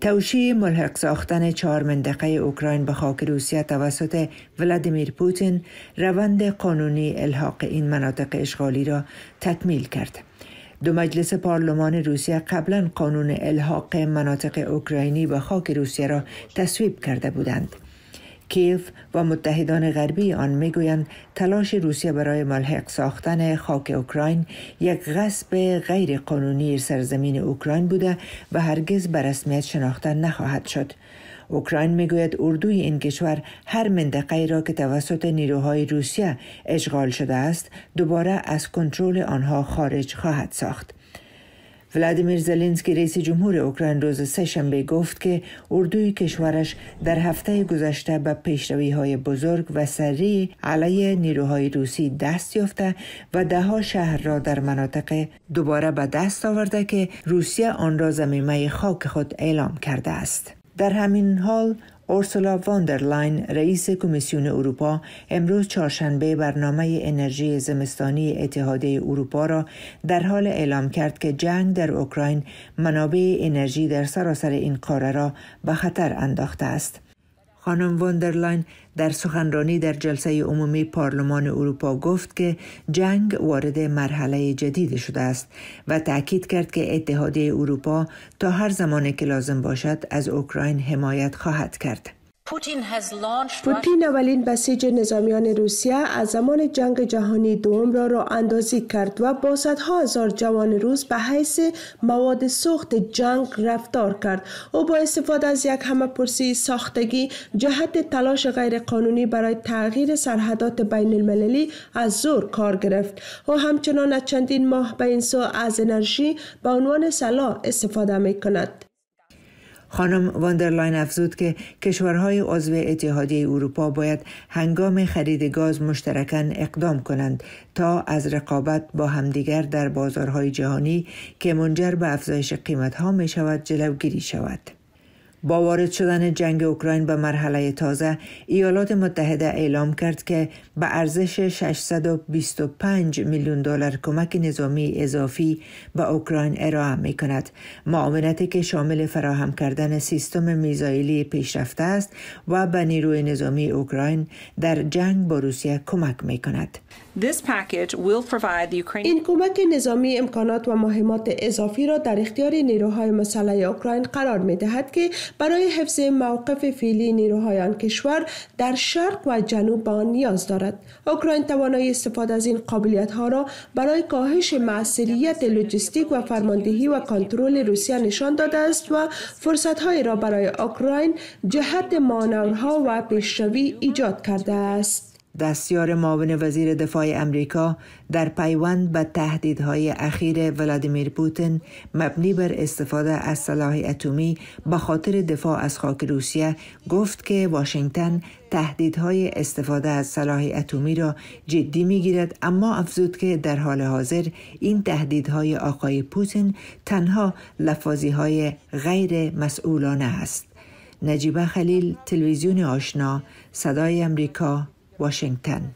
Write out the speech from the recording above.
توشی ملحق ساختن چهار منطقه اوکراین به خاک روسیه توسط ولادیمیر پوتین روند قانونی الحاق این مناطق اشغالی را تکمیل کرد. دو مجلس پارلمان روسیه قبلا قانون الحاق مناطق اوکراینی به خاک روسیه را تصویب کرده بودند. کیف و متحدان غربی آن میگویند تلاش روسیه برای ملحق ساختن خاک اوکراین یک غصب غیر قانونی سرزمین اوکراین بوده و هرگز به رسمیت شناخته نخواهد شد. اوکراین میگوید اردوی این کشور هر منطقه را که توسط نیروهای روسیه اشغال شده است دوباره از کنترل آنها خارج خواهد ساخت. ولادیمیر زلنسکی رئیس جمهور اوکراین روز شنبه گفت که اردوی کشورش در هفته گذشته به پیشروی های بزرگ و سریع علیه نیروهای روسی دست یافته و دهها شهر را در مناطق دوباره به دست آورده که روسیه آن را زمیمه خاک خود اعلام کرده است. در همین حال اورسولا واندرلاین رئیس کمیسیون اروپا امروز چهارشنبه برنامه انرژی زمستانی اتحادیه اروپا را در حال اعلام کرد که جنگ در اوکراین منابع انرژی در سراسر این قاره را به خطر انداخته است. خانم وندرلین در سخنرانی در جلسه عمومی پارلمان اروپا گفت که جنگ وارد مرحله جدید شده است و تاکید کرد که اتحادیه اروپا تا هر زمانی که لازم باشد از اوکراین حمایت خواهد کرد. پوتین اولین بسیج نظامیان روسیه از زمان جنگ جهانی دوم را را اندازی کرد و با صدها هزار جوان روز به حیث مواد سوخت جنگ رفتار کرد او با استفاده از یک همه پرسی ساختگی جهت تلاش غیرقانونی برای تغییر سرحدات بین المللی از زور کار گرفت او همچنان از چندین ماه به این سو از انرژی به عنوان سلاح استفاده می کند خانم واندرلاین افزود که کشورهای عضو اتحادیه اروپا باید هنگام خرید گاز مشترکان اقدام کنند تا از رقابت با همدیگر در بازارهای جهانی که منجر به افزایش قیمت ها می شود جلوگیری شود. با وارد شدن جنگ اوکراین به مرحله تازه ایالات متحده اعلام کرد که به ارزش 625 میلیون دلار کمک نظامی اضافی به اوکراین ارائه می کند معاونتی که شامل فراهم کردن سیستم میزایلی پیشرفته است و به نیروی نظامی اوکراین در جنگ با روسیه کمک می کند این کمک نظامی امکانات و مهمات اضافی را در اختیار نیروهای مسلح اوکراین قرار می دهد که برای حفظ موقف فیلی نیروهای آن کشور در شرق و جنوب آن نیاز دارد. اوکراین توانایی استفاده از این قابلیت ها را برای کاهش مؤثریت لوجستیک و فرماندهی و کنترل روسیه نشان داده است و فرصت هایی را برای اوکراین جهت مانورها و پیشروی ایجاد کرده است. دستیار معاون وزیر دفاع امریکا در پیوند به تهدیدهای اخیر ولادیمیر پوتین مبنی بر استفاده از سلاح اتمی به خاطر دفاع از خاک روسیه گفت که واشنگتن تهدیدهای استفاده از سلاح اتمی را جدی میگیرد اما افزود که در حال حاضر این تهدیدهای آقای پوتین تنها لفاظی های غیر مسئولانه است نجیبه خلیل تلویزیون آشنا صدای امریکا Washington.